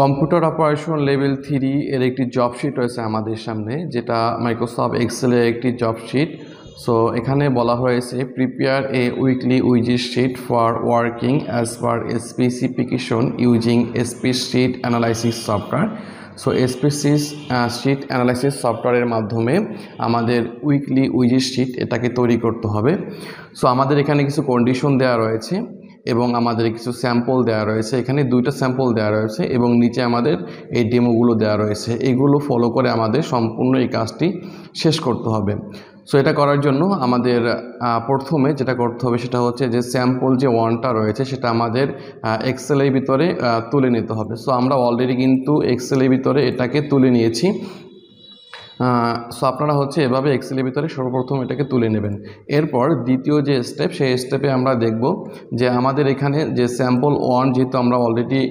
Computer operation level three এর একটি job রয়েছে আমাদের সামনে যেটা মাইক্রোসফট এক্সেলের একটি জব সো এখানে বলা হয়েছে prepare a weekly wage sheet for working as per specification using SP sheet analysis software so SPSS sheet analysis সফটওয়্যারের মাধ্যমে আমাদের উইকলি উইজি শিট এটাকে তৈরি করতে হবে সো আমাদের এখানে কিছু কন্ডিশন দেওয়া রয়েছে এবং আমাদের কিছু স্যাম্পল দেওয়া রয়েছে এখানে দুইটা স্যাম্পল দেওয়া রয়েছে এবং নিচে আমাদের এই ডেমোগুলো দেওয়া রয়েছে এগুলো ফলো করে আমাদের সম্পূর্ণ এই কাজটি শেষ করতে হবে সো এটা করার জন্য আমাদের প্রথমে যেটা করতে হবে সেটা হচ্ছে যে স্যাম্পল যে ওয়ানটা রয়েছে সেটা আমাদের এক্সেলের ভিতরে তুলে নিতে হবে সো আমরা অলরেডি কিন্তু এক্সেলের ভিতরে এটাকে তুলে নিয়েছি সো আপনারা হচ্ছে এভাবে এক্সেলের ভিতরে সর্বপ্রথম এটাকে তুলে নেবেন এরপর দ্বিতীয় যে স্টেপ সেই স্টেপে আমরা দেখব যে আমাদের এখানে যে স্যাম্পল ওয়ান যেহেতু আমরা অলরেডি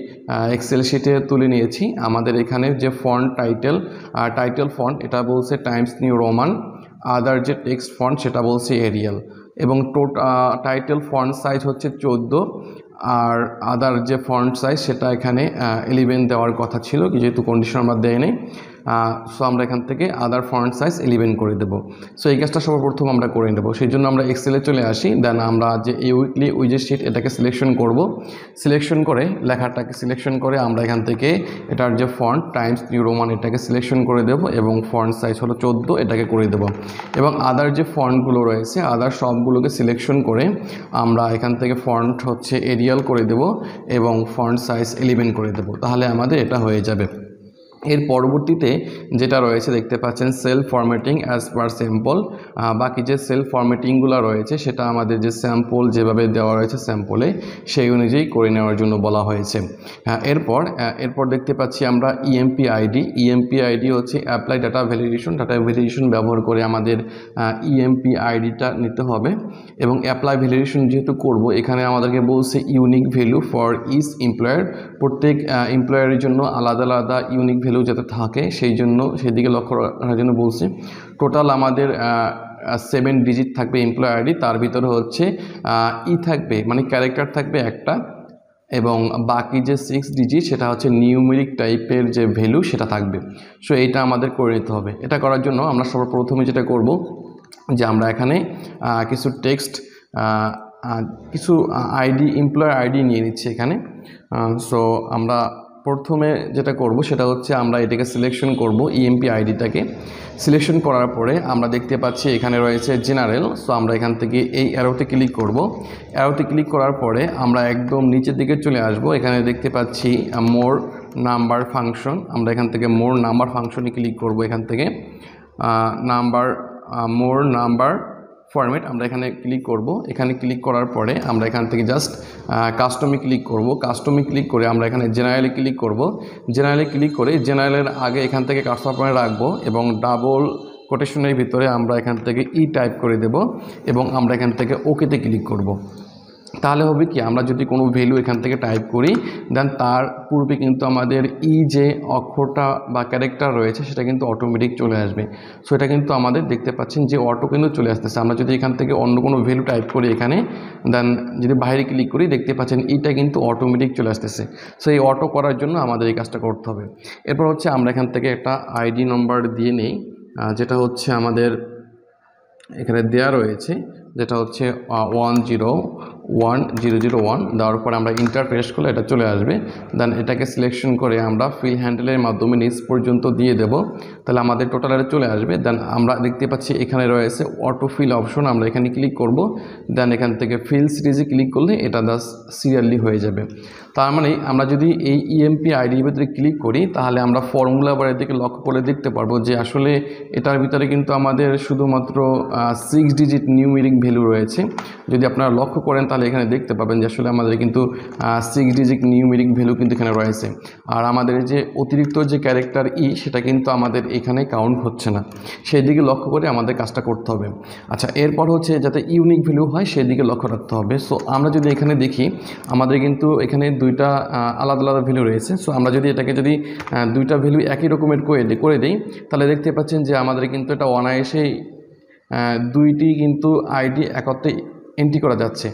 এক্সেল শিটে তুলে নিয়েছি আমাদের এখানে যে ফন্ট টাইটেল টাইটেল ফন্ট এটা বলছে টাইমস নিউ রোমান আদার যে টেক্সট ফন্ট সেটা বলছে এরিয়াল এবং টোটা টাইটেল ফন্ট সাইজ হচ্ছে চোদ্দো আর আদার যে ফন্ট সাইজ সেটা এখানে এলিভেন দেওয়ার কথা ছিল যেহেতু কন্ডিশন আমরা দেয় নেই সো আমরা এখান থেকে আদার ফন্ট সাইজ ইলেভেন করে দেবো সো এই কাজটা সর্বপ্রথম আমরা করে নেবো সেই জন্য আমরা এক্সেলে চলে আসি দেন আমরা যে এই উইকলি উইজের শিট এটাকে সিলেকশন করব সিলেকশন করে লেখাটাকে সিলেকশন করে আমরা এখান থেকে এটার যে ফন্ট টাইমস নিউ রোমান এটাকে সিলেকশন করে দেব এবং ফন্ট সাইজ হলো চোদ্দো এটাকে করে দেব এবং আদার যে ফন্টগুলো রয়েছে আদার সবগুলোকে সিলেকশন করে আমরা এখান থেকে ফন্ট হচ্ছে এরিয়াল করে দেব এবং ফন্ট সাইজ ইলিভেন করে দেব তাহলে আমাদের এটা হয়ে যাবে এর পরবর্তীতে যেটা রয়েছে দেখতে পাচ্ছেন cell formatting as per sample বাকি যে সেল ফরম্যাটিংগুলো রয়েছে সেটা আমাদের যে স্যাম্পল যেভাবে দেওয়া রয়েছে স্যাম্পলে সেই অনুযায়ী করে নেওয়ার জন্য বলা হয়েছে হ্যাঁ, এরপর এরপর দেখতে পাচ্ছি আমরা ইএমপি আইডি ইএমপি আইডি হচ্ছে apply data validation data validation ব্যবহার করে আমাদের ইএমপি আইডিটা e নিতে হবে এবং অ্যাপ্লাই ভ্যালিডেশন যেহেতু করব এখানে আমাদেরকে বলছে unique value for each employer প্রত্যেক এমপ্লয়ারের জন্য আলাদা আলাদা ইউনিক ভ্যালু সেগুলো যাতে থাকে সেই জন্য সেদিকে লক্ষ্য রাখার জন্য বলছি টোটাল আমাদের সেভেন ডিজিট থাকবে এমপ্লয় আইডি তার ভিতরে হচ্ছে ই e থাকবে মানে ক্যারেক্টার থাকবে একটা এবং বাকি যে সিক্স ডিজিট সেটা হচ্ছে নিউমেরিক টাইপের যে ভ্যালু সেটা থাকবে সো এটা আমাদের করে নিতে হবে এটা করার জন্য আমরা সর্বপ্রথমে যেটা করব যে আমরা এখানে কিছু টেক্সট কিছু আইডি এমপ্লয়ার আইডি নিয়ে নিচ্ছি এখানে সো আমরা প্রথমে যেটা করব সেটা হচ্ছে আমরা এটাকে সিলেকশন করব ইএমপি আইডিটাকে সিলেকশন করার পরে আমরা দেখতে পাচ্ছি এখানে রয়েছে জেনারেল সো আমরা এখান থেকে এই অ্যারোতে ক্লিক করব অ্যারোতে ক্লিক করার পরে আমরা একদম নিচের দিকে চলে আসব এখানে দেখতে পাচ্ছি মোর নাম্বার ফাংশন আমরা এখান থেকে মোর নাম্বার ফাংশনে ক্লিক করব এখান থেকে নাম্বার মোর নাম্বার ফরম্যাট আমরা এখানে ক্লিক করব এখানে ক্লিক করার পরে আমরা এখান থেকে জাস্ট কাস্টমে ক্লিক করব কাস্টমে ক্লিক করে আমরা এখানে জেনারেলে ক্লিক করব জেনারেলে ক্লিক করে জেনারেলের আগে এখান থেকে কাস্টমার পয়েন্ট রাখবো এবং ডাবল কোটেশনের ভিতরে আমরা এখান থেকে ই e টাইপ করে দেব এবং আমরা এখান থেকে ওকেতে ক্লিক করব তাহলে হবে কি আমরা যদি কোনো ভ্যালু এখান থেকে টাইপ করি দেন তার পূর্বে কিন্তু আমাদের ই e যে অক্ষরটা বা ক্যারেক্টার রয়েছে সেটা কিন্তু অটোমেটিক চলে আসবে সো এটা কিন্তু আমাদের দেখতে পাচ্ছেন যে অটো কিন্তু চলে আসতেছে আমরা যদি এখান থেকে অন্য কোনো ভ্যালু টাইপ করি এখানে দেন যদি বাইরে ক্লিক করি দেখতে পাচ্ছেন ইটা e কিন্তু অটোমেটিক চলে আসতেছে সো এই অটো করার জন্য আমাদের এই কাজটা করতে হবে এরপর হচ্ছে আমরা এখান থেকে একটা আইডি নম্বর দিয়ে নেই যেটা হচ্ছে আমাদের এখানে দেয়া রয়েছে যেটা হচ্ছে one zero one zero zero one দেওয়ার পরে আমরা ইন্টার প্রেস করলে এটা চলে আসবে দেন এটাকে সিলেকশন করে আমরা ফিল হ্যান্ডেলের মাধ্যমে নিচ পর্যন্ত দিয়ে দেব তাহলে আমাদের টোটাল এটা চলে আসবে দেন আমরা দেখতে পাচ্ছি এখানে রয়েছে অটো ফিল অপশন আমরা এখানে ক্লিক করব দেন এখান থেকে ফিল সিরিজে ক্লিক করলে এটা দাস সিরিয়ালি হয়ে যাবে তার মানে আমরা যদি এই ইএমপি e আইডির ভিতরে ক্লিক করি তাহলে আমরা ফর্মুলা বাড়ির দিকে লক্ষ্য করে দেখতে পারবো যে আসলে এটার ভিতরে কিন্তু আমাদের শুধুমাত্র সিক্স ডিজিট নিউমেরিক ভ্যালু রয়েছে যদি আপনারা লক্ষ্য করেন তাহলে এখানে দেখতে পাবেন যে আসলে আমাদের কিন্তু সিক্স ডিজিট নিউমেরিক ভ্যালু কিন্তু এখানে রয়েছে আর আমাদের যে অতিরিক্ত যে ক্যারেক্টার ই e, সেটা কিন্তু আমাদের এখানে কাউন্ট হচ্ছে না সেই দিকে লক্ষ্য করে আমাদের কাজটা করতে হবে আচ্ছা এরপর হচ্ছে যাতে ইউনিক ভ্যালু হয় সেই দিকে লক্ষ্য রাখতে হবে সো আমরা যদি এখানে দেখি আমাদের কিন্তু এখানে দুইটা আলাদা আলাদা ভ্যালু রয়েছে সো আমরা যদি এটাকে যদি দুইটা ভ্যালু একই রকমের করে করে দিই তাহলে দেখতে পাচ্ছেন যে আমাদের কিন্তু এটা অনায়াসেই দুইটি কিন্তু আইডি একত্রে এন্ট্রি করা যাচ্ছে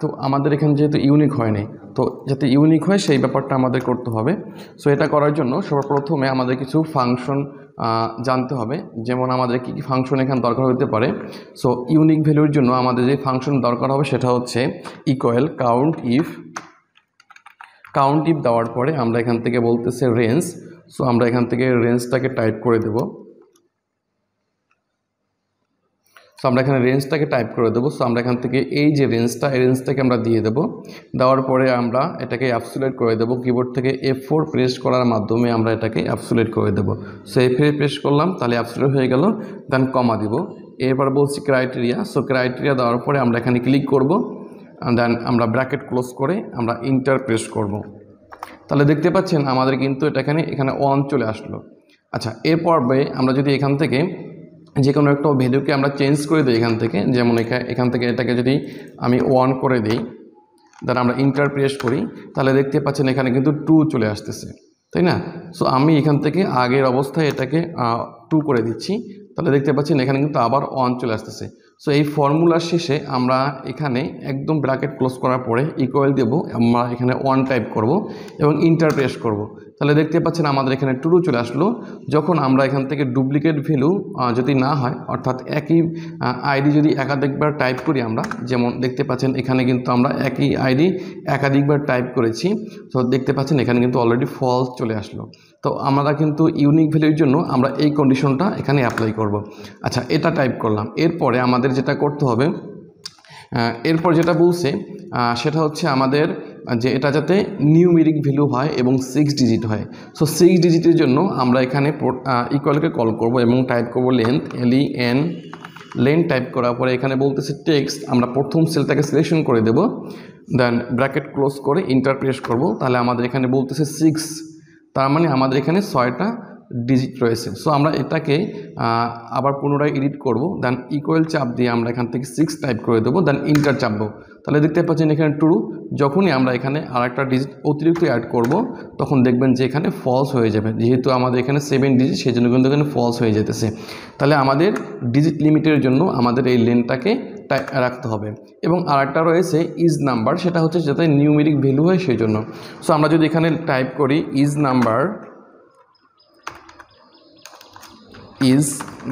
তো আমাদের এখানে যেহেতু ইউনিক হয়নি তো যাতে ইউনিক হয় সেই ব্যাপারটা আমাদের করতে হবে সো এটা করার জন্য সর্বপ্রথমে আমাদের কিছু ফাংশন জানতে হবে যেমন আমাদের কী কী ফাংশন এখানে দরকার হতে পারে সো ইউনিক ভ্যালুর জন্য আমাদের যে ফাংশন দরকার হবে সেটা হচ্ছে equal count if count if দেওয়ার পরে আমরা এখান থেকে বলতেছে রেঞ্জ সো আমরা এখান থেকে রেঞ্জটাকে টাইপ করে দেবো সো আমরা এখানে রেঞ্জটাকে টাইপ করে দেবো সো আমরা এখান থেকে এই যে রেঞ্জটা এই রেঞ্জটাকে আমরা দিয়ে দেবো দেওয়ার পরে আমরা এটাকে অ্যাপসুলেট করে দেবো কিবোর্ড থেকে এফ ফোর প্রেস করার মাধ্যমে আমরা এটাকে অ্যাপসুলেট করে দেবো সো এফ প্রেস করলাম তাহলে অ্যাপসুলেট হয়ে গেল দেন কমা দিব এরপর বলছি ক্রাইটেরিয়া সো ক্রাইটেরিয়া দেওয়ার পরে আমরা এখানে ক্লিক করব দেন আমরা ব্র্যাকেট ক্লোজ করে আমরা ইন্টার প্রেস করব তাহলে দেখতে পাচ্ছেন আমাদের কিন্তু এটা এখানে এখানে ওয়ান চলে আসলো আচ্ছা এরপর আমরা যদি এখান থেকে যে কোনো একটা ভ্যালুকে আমরা চেঞ্জ করে দিই এখান থেকে যেমন এখান থেকে এটাকে যদি আমি ওয়ান করে দিই দ্বারা আমরা ইন্টার প্রেস করি তাহলে দেখতে পাচ্ছেন এখানে কিন্তু টু চলে আসতেছে তাই না সো আমি এখান থেকে আগের অবস্থায় এটাকে টু করে দিচ্ছি তাহলে দেখতে পাচ্ছেন এখানে কিন্তু আবার অন চলে আসতেছে সো এই ফর্মুলার শেষে আমরা এখানে একদম ব্র্যাকেট ক্লোজ করার পরে ইকোয়েল দেব আমরা এখানে ওয়ান টাইপ করব এবং ইন্টারপ্রেস করব। তাহলে দেখতে পাচ্ছেন আমাদের এখানে টুরু চলে আসলো যখন আমরা এখান থেকে ডুপ্লিকেট ভ্যালু যদি না হয় অর্থাৎ একই আইডি যদি একাধিকবার টাইপ করি আমরা যেমন দেখতে পাচ্ছেন এখানে কিন্তু আমরা একই আইডি একাধিকবার টাইপ করেছি তো দেখতে পাচ্ছেন এখানে কিন্তু অলরেডি ফলস চলে আসলো তো আমরা কিন্তু ইউনিক ভ্যালুর জন্য আমরা এই কন্ডিশনটা এখানে অ্যাপ্লাই করব। আচ্ছা এটা টাইপ করলাম এরপরে আমাদের যেটা করতে হবে এরপর যেটা বলছে সেটা হচ্ছে আমাদের যে এটা যাতে নিউমেরিক ভ্যালু হয় এবং সিক্স ডিজিট হয় সো সিক্স ডিজিটের জন্য আমরা এখানে ইকুয়ালকে কল করব এবং টাইপ করব লেন্থ এলই এন লেন টাইপ করার পরে এখানে বলতেছে টেক্সট আমরা প্রথম সেলটাকে সিলেকশন করে দেব দেন ব্র্যাকেট ক্লোজ করে ইন্টারপ্রেস করব তাহলে আমাদের এখানে বলতেছে সিক্স তার মানে আমাদের এখানে ছয়টা ডিজিট রয়েছে সো আমরা এটাকে আবার পুনরায় এডিট করব দেন ইকুয়াল চাপ দিয়ে আমরা এখান থেকে সিক্স টাইপ করে দেবো দেন ইন্টার দেবো তাহলে দেখতে পাচ্ছেন এখানে ট্রু যখনই আমরা এখানে আর একটা ডিজিট অতিরিক্ত অ্যাড করব তখন দেখবেন যে এখানে ফলস হয়ে যাবে যেহেতু আমাদের এখানে সেভেন ডিজিট সেই জন্য কিন্তু এখানে ফলস হয়ে যেতেছে তাহলে আমাদের ডিজিট লিমিটের জন্য আমাদের এই লেনটাকে রাখতে হবে এবং আরেকটা রয়েছে ইজ নাম্বার সেটা হচ্ছে যাতে নিউমেরিক ভ্যালু হয় সেই জন্য সো আমরা যদি এখানে টাইপ করি is number is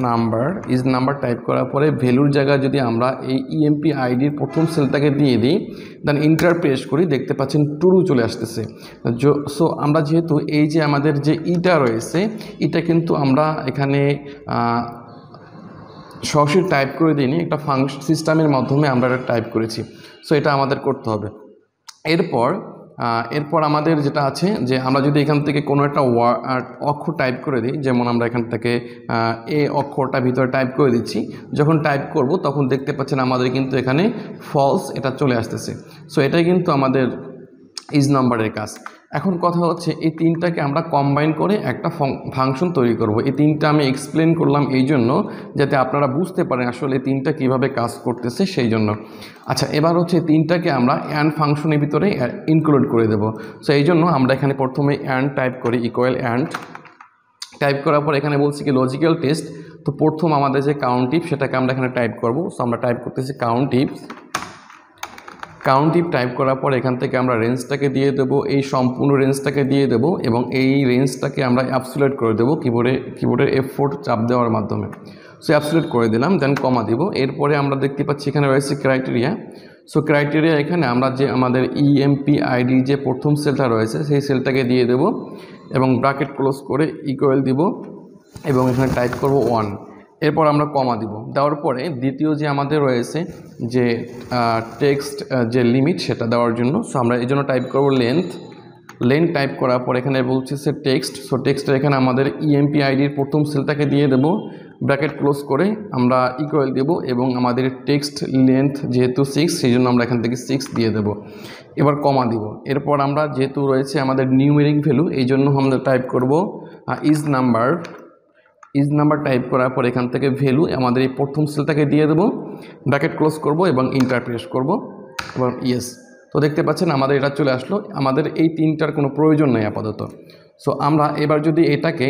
number is number type করার পরে ভ্যালুর জায়গায় যদি আমরা এই ইএমপি e আইডির প্রথম সেলটাকে দিয়ে দিই দেন ইন্টার প্রেস করি দেখতে পাচ্ছেন টুরু চলে আসতেছে সো আমরা যেহেতু এই যে আমাদের যে ইটা e রয়েছে এটা e কিন্তু আমরা এখানে সহসে টাইপ করে দিইনি একটা ফাংশন সিস্টেমের মাধ্যমে আমরা এটা টাইপ করেছি সো এটা আমাদের করতে হবে এরপর এরপর আমাদের যেটা আছে যে আমরা যদি এখান থেকে কোনো একটা অক্ষর টাইপ করে দিই যেমন আমরা এখান থেকে এ অক্ষরটা ভিতরে টাইপ করে দিচ্ছি যখন টাইপ করব তখন দেখতে পাচ্ছেন আমাদের কিন্তু এখানে ফলস এটা চলে আসতেছে সো এটাই কিন্তু আমাদের ইজ নাম্বারের কাজ এখন কথা হচ্ছে এই তিনটাকে আমরা কম্বাইন করে একটা ফাংশন তৈরি করব এই তিনটা আমি এক্সপ্লেন করলাম এই জন্য যাতে আপনারা বুঝতে পারেন আসলে তিনটা কিভাবে কাজ করতেছে সেই জন্য আচ্ছা এবার হচ্ছে তিনটাকে আমরা অ্যান্ড ফাংশনের ভিতরে ইনক্লুড করে দেব সো এই জন্য আমরা এখানে প্রথমে অ্যান্ড টাইপ করি ইকুয়াল অ্যান্ড টাইপ করার পর এখানে বলছি কি লজিক্যাল টেস্ট তো প্রথম আমাদের যে কাউন্ট টিপ সেটাকে আমরা এখানে টাইপ করব সো আমরা টাইপ করতেছি কাউন্ট টিপস কাউন্ট টাইপ করার পর এখান থেকে আমরা রেঞ্জটাকে দিয়ে দেব এই সম্পূর্ণ রেঞ্জটাকে দিয়ে দেব এবং এই রেঞ্জটাকে আমরা অ্যাপসুলেট করে দেবো কিবোর্ডে কিবোর্ডের এফ ফোর চাপ দেওয়ার মাধ্যমে সো অ্যাপসুলেট করে দিলাম দেন কমা দিব এরপরে আমরা দেখতে পাচ্ছি এখানে রয়েছে ক্রাইটেরিয়া সো ক্রাইটেরিয়া এখানে আমরা যে আমাদের ইএমপি e আইডি যে প্রথম সেলটা রয়েছে সেই সেলটাকে দিয়ে দেব এবং ব্রাকেট ক্লোজ করে ইকোয়েল দিব এবং এখানে টাইপ করব ওয়ান এরপর আমরা কমা দিব দেওয়ার পরে দ্বিতীয় যে আমাদের রয়েছে যে টেক্সট যে লিমিট সেটা দেওয়ার জন্য সো আমরা এই জন্য টাইপ করবো লেন্থ লেন্থ টাইপ করার পর এখানে বলছে সে টেক্সট সো টেক্সটের এখানে আমাদের ইএমপি আইডির প্রথম সেলটাকে দিয়ে দেব ব্র্যাকেট ক্লোজ করে আমরা ইকুয়াল দেব এবং আমাদের টেক্সট লেন্থ যেহেতু সিক্স সেই জন্য আমরা এখান থেকে সিক্স দিয়ে দেব এবার কমা দিব এরপর আমরা যেহেতু রয়েছে আমাদের নিউমেরিক ভ্যালু এই জন্য আমরা টাইপ করব is number is number type করার পর এখান থেকে ভ্যালু আমাদের এই প্রথম সেলটাকে দিয়ে দেবো ব্র্যাকেট ক্লোজ করব এবং ইন্টার প্রেস করব এবং ইয়েস তো দেখতে পাচ্ছেন আমাদের এটা চলে আসলো আমাদের এই তিনটার কোনো প্রয়োজন নেই আপাতত সো আমরা এবার যদি এটাকে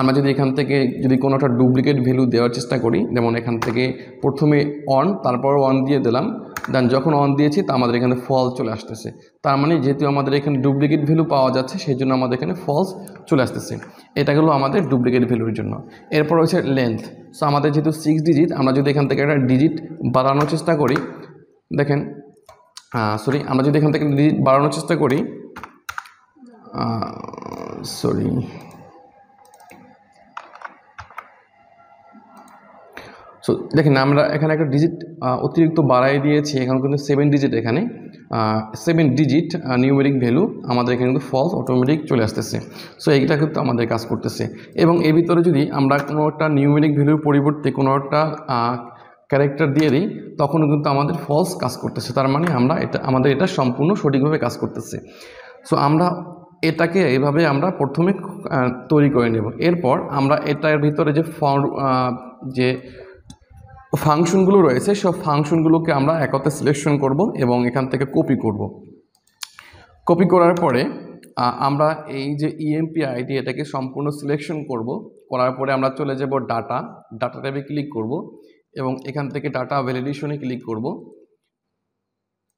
আমরা যদি এখান থেকে যদি কোনো একটা ডুপ্লিকেট ভ্যালু দেওয়ার চেষ্টা করি যেমন এখান থেকে প্রথমে অন তারপর অন দিয়ে দিলাম দেন যখন অন দিয়েছি তা আমাদের এখানে ফলস চলে আসতেছে তার মানে যেহেতু আমাদের এখানে ডুপ্লিকেট ভ্যালু পাওয়া যাচ্ছে সেই জন্য আমাদের এখানে ফলস চলে আসতেছে এটা হলো আমাদের ডুপ্লিকেট ভ্যালুর জন্য এরপর রয়েছে লেন্থ সো আমাদের যেহেতু সিক্স ডিজিট আমরা যদি এখান থেকে একটা ডিজিট বাড়ানোর চেষ্টা করি দেখেন সরি আমরা যদি এখান থেকে ডিজিট বাড়ানোর চেষ্টা করি সরি সো দেখেন আমরা এখানে একটা ডিজিট অতিরিক্ত বাড়াই দিয়েছি এখন কিন্তু সেভেন ডিজিট এখানে সেভেন ডিজিট নিউমেরিক ভ্যালু আমাদের এখানে কিন্তু ফলস অটোমেটিক চলে আসতেছে সো এইটা কিন্তু আমাদের কাজ করতেছে এবং এর ভিতরে যদি আমরা কোনো একটা নিউমেরিক ভ্যালুর পরিবর্তে কোনো একটা ক্যারেক্টার দিয়ে দিই তখন কিন্তু আমাদের ফলস কাজ করতেছে তার মানে আমরা এটা আমাদের এটা সম্পূর্ণ সঠিকভাবে কাজ করতেছে সো আমরা এটাকে এভাবে আমরা প্রথমে তৈরি করে নেব এরপর আমরা এটার ভিতরে যে ফর যে ফাংশনগুলো রয়েছে সব ফাংশনগুলোকে আমরা একতে সিলেকশন করব এবং এখান থেকে কপি করব কপি করার পরে আমরা এই যে ইএমপি e আইডি এটাকে সম্পূর্ণ সিলেকশন করব করার পরে আমরা চলে যাব ডাটা ডাটা ট্যাবে ক্লিক করব এবং এখান থেকে ডাটা ভ্যালিডেশনে ক্লিক করব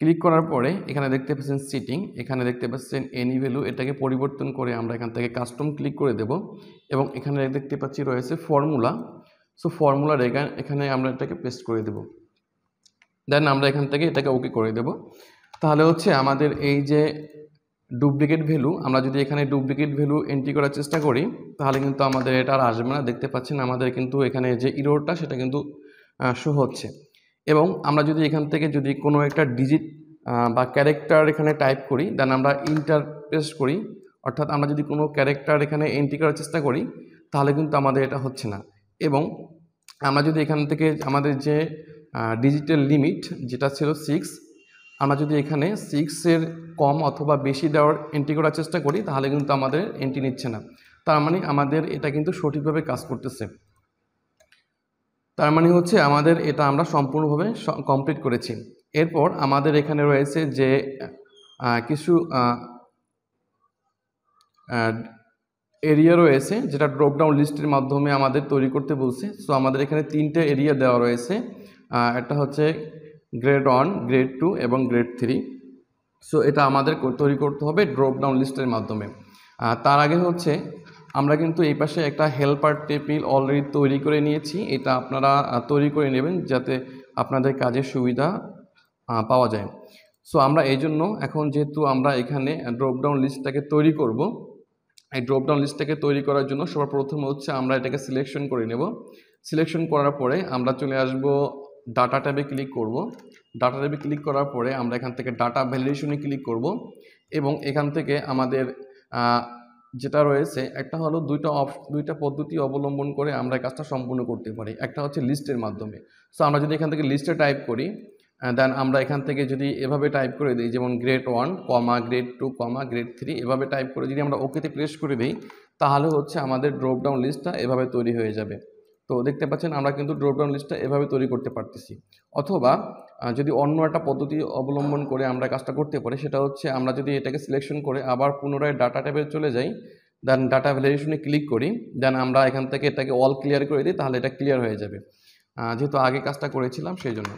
ক্লিক করার পরে এখানে দেখতে পাচ্ছেন সিটিং এখানে দেখতে পাচ্ছেন এনি ভ্যালু এটাকে পরিবর্তন করে আমরা এখান থেকে কাস্টম ক্লিক করে দেব এবং এখানে দেখতে পাচ্ছি রয়েছে ফর্মুলা সো ফর্মুলার রেগান এখানে আমরা এটাকে পেস্ট করে দেব দেন আমরা এখান থেকে এটাকে ওকে করে দেব তাহলে হচ্ছে আমাদের এই যে ডুপ্লিকেট ভ্যালু আমরা যদি এখানে ডুপ্লিকেট ভ্যালু এন্ট্রি করার চেষ্টা করি তাহলে কিন্তু আমাদের এটা আর আসবে না দেখতে পাচ্ছেন আমাদের কিন্তু এখানে যে ইরোরটা সেটা কিন্তু শো হচ্ছে এবং আমরা যদি এখান থেকে যদি কোনো একটা ডিজিট বা ক্যারেক্টার এখানে টাইপ করি দেন আমরা ইন্টার পেস্ট করি অর্থাৎ আমরা যদি কোনো ক্যারেক্টার এখানে এন্ট্রি করার চেষ্টা করি তাহলে কিন্তু আমাদের এটা হচ্ছে না এবং আমরা যদি এখান থেকে আমাদের যে ডিজিটাল লিমিট যেটা ছিল সিক্স আমরা যদি এখানে সিক্সের কম অথবা বেশি দেওয়ার এন্ট্রি করার চেষ্টা করি তাহলে কিন্তু আমাদের এন্ট্রি নিচ্ছে না তার মানে আমাদের এটা কিন্তু সঠিকভাবে কাজ করতেছে তার মানে হচ্ছে আমাদের এটা আমরা সম্পূর্ণভাবে কমপ্লিট করেছি এরপর আমাদের এখানে রয়েছে যে কিছু এরিয়া রয়েছে যেটা ড্রপডাউন লিস্টের মাধ্যমে আমাদের তৈরি করতে বলছে সো আমাদের এখানে তিনটে এরিয়া দেওয়া রয়েছে একটা হচ্ছে গ্রেড ওয়ান গ্রেড টু এবং গ্রেড থ্রি সো এটা আমাদের তৈরি করতে হবে ড্রপডাউন লিস্টের মাধ্যমে তার আগে হচ্ছে আমরা কিন্তু এই পাশে একটা হেল্পার টেপিল অলরেডি তৈরি করে নিয়েছি এটা আপনারা তৈরি করে নেবেন যাতে আপনাদের কাজের সুবিধা পাওয়া যায় সো আমরা এই জন্য এখন যেহেতু আমরা এখানে ড্রপডাউন লিস্টটাকে তৈরি করবো এই ড্রপডাউন লিস্টটাকে তৈরি করার জন্য সবার প্রথমে হচ্ছে আমরা এটাকে সিলেকশন করে নেব সিলেকশন করার পরে আমরা চলে আসব ডাটা ট্যাবে ক্লিক করব ডাটা ট্যাবে ক্লিক করার পরে আমরা এখান থেকে ডাটা ভ্যালিডেশনে ক্লিক করব এবং এখান থেকে আমাদের যেটা রয়েছে একটা হলো দুইটা অপ দুইটা পদ্ধতি অবলম্বন করে আমরা কাজটা সম্পূর্ণ করতে পারি একটা হচ্ছে লিস্টের মাধ্যমে সো আমরা যদি এখান থেকে লিস্টে টাইপ করি দেন আমরা এখান থেকে যদি এভাবে টাইপ করে দিই যেমন grade one comma grade two comma grade three এভাবে টাইপ করে যদি আমরা ওকেতে প্রেস করে দিই তাহলে হচ্ছে আমাদের ড্রপডাউন লিস্টটা এভাবে তৈরি হয়ে যাবে তো দেখতে পাচ্ছেন আমরা কিন্তু ড্রপডাউন লিস্টটা এভাবে তৈরি করতে পারতেছি অথবা যদি অন্য একটা পদ্ধতি অবলম্বন করে আমরা কাজটা করতে পারি সেটা হচ্ছে আমরা যদি এটাকে সিলেকশন করে আবার পুনরায় ডাটা ট্যাবে চলে যাই দেন ডাটা ভ্যালিডেশনে ক্লিক করি দেন আমরা এখান থেকে এটাকে অল ক্লিয়ার করে দিই তাহলে এটা ক্লিয়ার হয়ে যাবে যেহেতু আগে কাজটা করেছিলাম সেই জন্য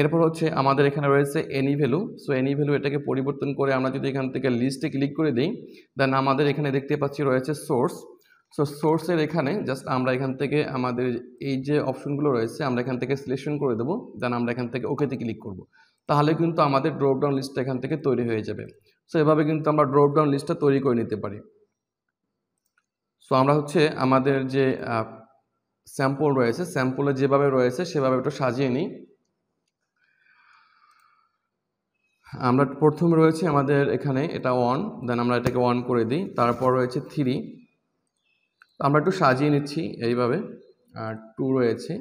এরপর হচ্ছে আমাদের এখানে রয়েছে any value so any value এটাকে পরিবর্তন করে আমরা যদি এখান থেকে লিস্টে ক্লিক করে দিই দেন আমাদের এখানে দেখতে পাচ্ছি রয়েছে সোর্স সো সোর্সের এখানে জাস্ট আমরা এখান থেকে আমাদের এই যে অপশনগুলো রয়েছে আমরা এখান থেকে সিলেকশন করে দেবো দেন আমরা এখান থেকে ওকেতে ক্লিক করব। তাহলে কিন্তু আমাদের ড্রপডাউন লিস্টটা এখান থেকে তৈরি হয়ে যাবে সো এভাবে কিন্তু আমরা ড্রপডাউন লিস্টটা তৈরি করে নিতে পারি সো আমরা হচ্ছে আমাদের যে স্যাম্পল রয়েছে স্যাম্পলে যেভাবে রয়েছে সেভাবে একটু সাজিয়ে নিই আমরা প্রথম রয়েছে আমাদের এখানে এটা ওয়ান দেন আমরা এটাকে ওয়ান করে দিই তারপর রয়েছে থ্রি আমরা একটু সাজিয়ে নিচ্ছি এইভাবে আর টু রয়েছে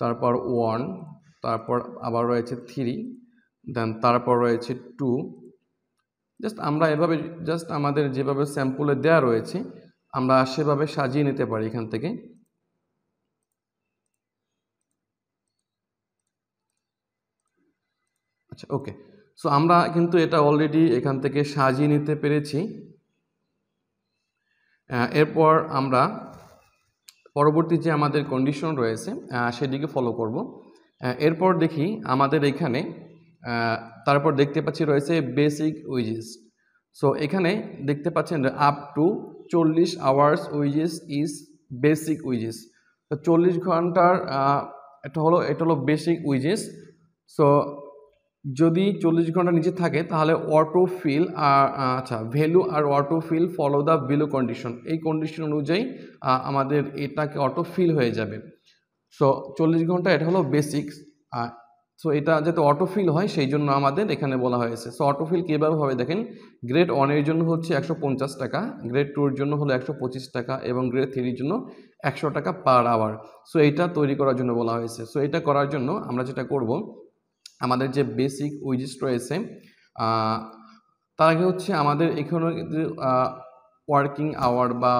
তারপর ওয়ান তারপর আবার রয়েছে থ্রি দেন তারপর রয়েছে টু জাস্ট আমরা এভাবে জাস্ট আমাদের যেভাবে স্যাম্পলে দেয়া রয়েছে আমরা সেভাবে সাজিয়ে নিতে পারি এখান থেকে আচ্ছা ওকে সো আমরা কিন্তু এটা অলরেডি এখান থেকে সাজিয়ে নিতে পেরেছি এরপর আমরা পরবর্তী যে আমাদের কন্ডিশন রয়েছে সেদিকে ফলো করব এরপর দেখি আমাদের এখানে তারপর দেখতে পাচ্ছি রয়েছে বেসিক উইজেস সো এখানে দেখতে পাচ্ছেন আপ টু চল্লিশ hours wages is basic wages তো চল্লিশ ঘন্টার এটা হলো এটা হলো বেসিক উইজেস সো যদি চল্লিশ ঘন্টা নিচে থাকে তাহলে অটোফিল আচ্ছা, আর আচ্ছা ভ্যালু আর autofill follow the below condition এই কন্ডিশন অনুযায়ী আমাদের এটাকে অটোফিল হয়ে যাবে সো চল্লিশ ঘন্টা এটা হলো বেসিক্স সো এটা যাতে অটোফিল হয় সেই জন্য আমাদের এখানে বলা হয়েছে সো অটোফিল কীভাবে হবে দেখেন গ্রেড ওয়ানের জন্য হচ্ছে একশো পঞ্চাশ টাকা গ্রেড টুর জন্য হলো একশো পঁচিশ টাকা এবং গ্রেড থ্রির জন্য একশো টাকা পার আওয়ার সো এটা তৈরি করার জন্য বলা হয়েছে সো এটা করার জন্য আমরা যেটা করব আমাদের যে বেসিক উইজিস রয়েছে তার আগে হচ্ছে আমাদের এখানে ওয়ার্কিং আওয়ার বা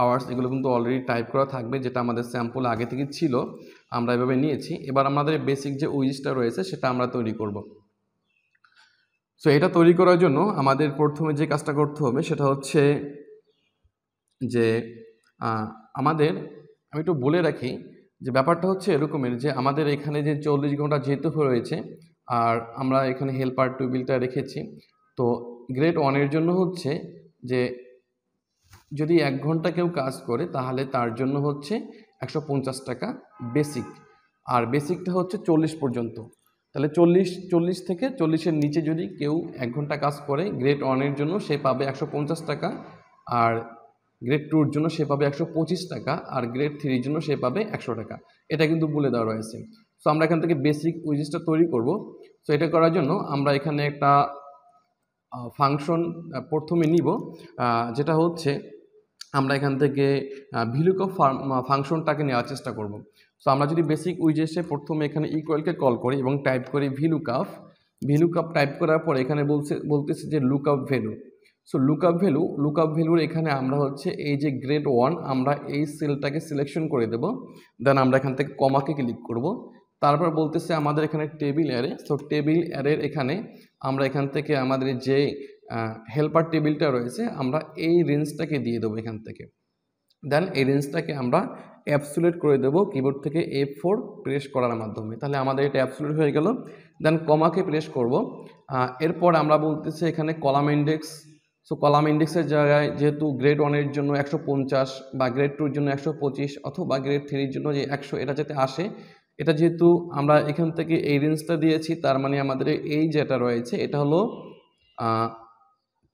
আওয়ার্স এগুলো কিন্তু অলরেডি টাইপ করা থাকবে যেটা আমাদের স্যাম্পল আগে থেকে ছিল আমরা এভাবে নিয়েছি এবার আমাদের বেসিক যে উইজিসটা রয়েছে সেটা আমরা তৈরি করব সো এটা তৈরি করার জন্য আমাদের প্রথমে যে কাজটা করতে হবে সেটা হচ্ছে যে আমাদের আমি একটু বলে রাখি যে ব্যাপারটা হচ্ছে এরকমের যে আমাদের এখানে যে চল্লিশ ঘন্টা যেহেতু রয়েছে আর আমরা এখানে হেল্পার টু বিলটা রেখেছি তো গ্রেড ওয়ানের জন্য হচ্ছে যে যদি এক ঘন্টা কেউ কাজ করে তাহলে তার জন্য হচ্ছে একশো টাকা বেসিক আর বেসিকটা হচ্ছে চল্লিশ পর্যন্ত তাহলে চল্লিশ চল্লিশ থেকে চল্লিশের নিচে যদি কেউ এক ঘন্টা কাজ করে গ্রেড ওয়ানের জন্য সে পাবে একশো টাকা আর গ্রেড টুর জন্য সে পাবে একশো পঁচিশ টাকা আর গ্রেড থ্রির জন্য সে পাবে একশো টাকা এটা কিন্তু বলে দেওয়া রয়েছে সো আমরা এখান থেকে বেসিক উইজেসটা তৈরি করব সো এটা করার জন্য আমরা এখানে একটা ফাংশন প্রথমে নিব যেটা হচ্ছে আমরা এখান থেকে ভিলুকো ফাংশনটাকে নেওয়ার চেষ্টা করব সো আমরা যদি বেসিক উইজেসে প্রথমে এখানে ইকুয়ালকে কল করি এবং টাইপ করি ভিলুক ভিলুকাপ টাইপ করার পর এখানে বলছে বলতেছে যে lookup value so look up value look up ভ্যালুর এখানে আমরা হচ্ছে এই যে গ্রেড ওয়ান আমরা এই সেলটাকে সিলেকশন করে দেব দেন আমরা এখান থেকে কমাকে ক্লিক করব তারপর বলতেছে আমাদের এখানে টেবিল অ্যারে সো টেবিল অ্যারের এখানে আমরা এখান থেকে আমাদের যে হেল্পার টেবিলটা রয়েছে আমরা এই রেঞ্জটাকে দিয়ে দেবো এখান থেকে দেন এই রেঞ্জটাকে আমরা অ্যাপসুলেট করে দেবো কিবোর্ড থেকে এফ ফোর প্রেস করার মাধ্যমে তাহলে আমাদের এটা অ্যাপসুলেট হয়ে গেল দেন কমাকে প্রেস করব এরপর আমরা বলতেছি এখানে কলাম ইন্ডেক্স সো কলাম ইন্ডেক্সের জায়গায় যেহেতু গ্রেড ওয়ানের জন্য একশো পঞ্চাশ বা গ্রেড টুর জন্য একশো পঁচিশ অথবা গ্রেড থ্রির জন্য যে একশো এটা যাতে আসে এটা যেহেতু আমরা এখান থেকে এই রেঞ্জটা দিয়েছি তার মানে আমাদের এই যেটা রয়েছে এটা হলো